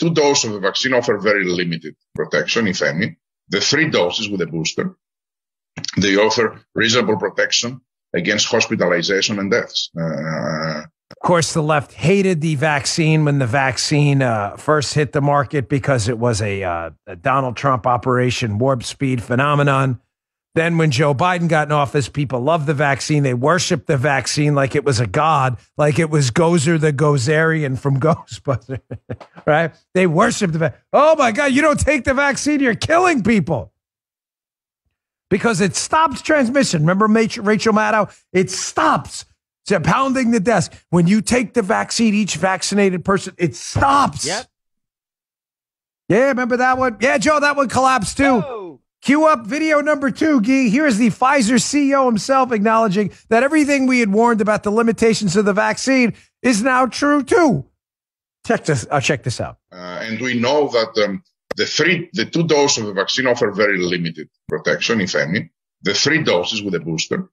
two doses of the vaccine offer very limited protection, if any. The three doses with a booster, they offer reasonable protection against hospitalization and deaths. Uh, of course, the left hated the vaccine when the vaccine uh, first hit the market because it was a, uh, a Donald Trump Operation Warp Speed phenomenon. Then, when Joe Biden got in office, people loved the vaccine. They worshiped the vaccine like it was a god, like it was Gozer the Gozerian from Ghostbusters, right? They worshiped the vaccine. Oh my God, you don't take the vaccine, you're killing people because it stops transmission. Remember Rachel Maddow? It stops. It's pounding the desk. When you take the vaccine, each vaccinated person, it stops. Yep. Yeah, remember that one? Yeah, Joe, that one collapsed too. Oh. Cue up video number two, Gee. Here is the Pfizer CEO himself acknowledging that everything we had warned about the limitations of the vaccine is now true too. Check this. I'll uh, check this out. Uh, and we know that um, the three, the two doses of the vaccine offer very limited protection, if any. The three doses with a booster,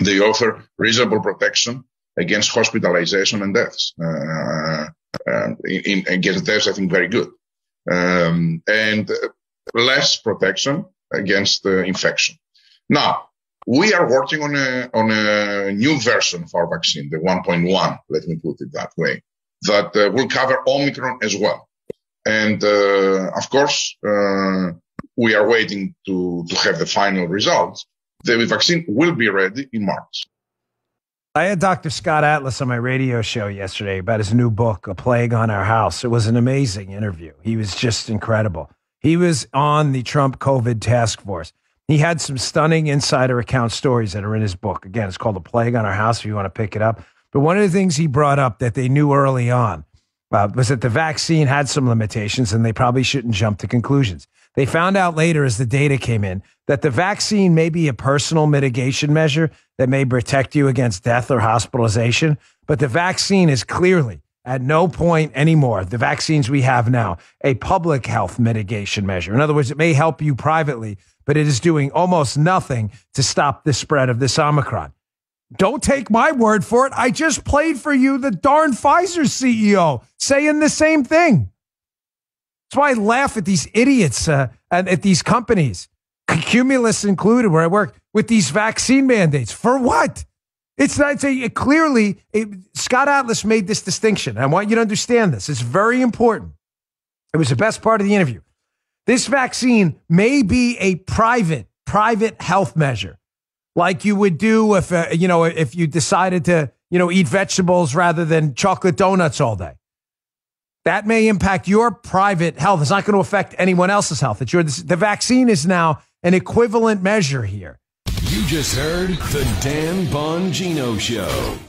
they offer reasonable protection against hospitalization and deaths. Uh, uh, in, in, against deaths, I think very good. Um, and uh, less protection against infection. Now, we are working on a, on a new version of our vaccine, the 1.1, let me put it that way, that uh, will cover Omicron as well. And uh, of course, uh, we are waiting to, to have the final results. The vaccine will be ready in March. I had Dr. Scott Atlas on my radio show yesterday about his new book, A Plague on Our House. It was an amazing interview. He was just incredible. He was on the Trump COVID task force. He had some stunning insider account stories that are in his book. Again, it's called The Plague on Our House if you want to pick it up. But one of the things he brought up that they knew early on uh, was that the vaccine had some limitations and they probably shouldn't jump to conclusions. They found out later as the data came in that the vaccine may be a personal mitigation measure that may protect you against death or hospitalization, but the vaccine is clearly at no point anymore, the vaccines we have now, a public health mitigation measure. In other words, it may help you privately, but it is doing almost nothing to stop the spread of this Omicron. Don't take my word for it. I just played for you the darn Pfizer CEO saying the same thing. That's why I laugh at these idiots uh, and at these companies, Cumulus included, where I work, with these vaccine mandates. For what? It's not it's a, it clearly it, Scott Atlas made this distinction. I want you to understand this. It's very important. It was the best part of the interview. This vaccine may be a private private health measure, like you would do if uh, you know if you decided to you know eat vegetables rather than chocolate donuts all day. That may impact your private health. It's not going to affect anyone else's health. It's your, the vaccine is now an equivalent measure here. You just heard The Dan Bongino Show.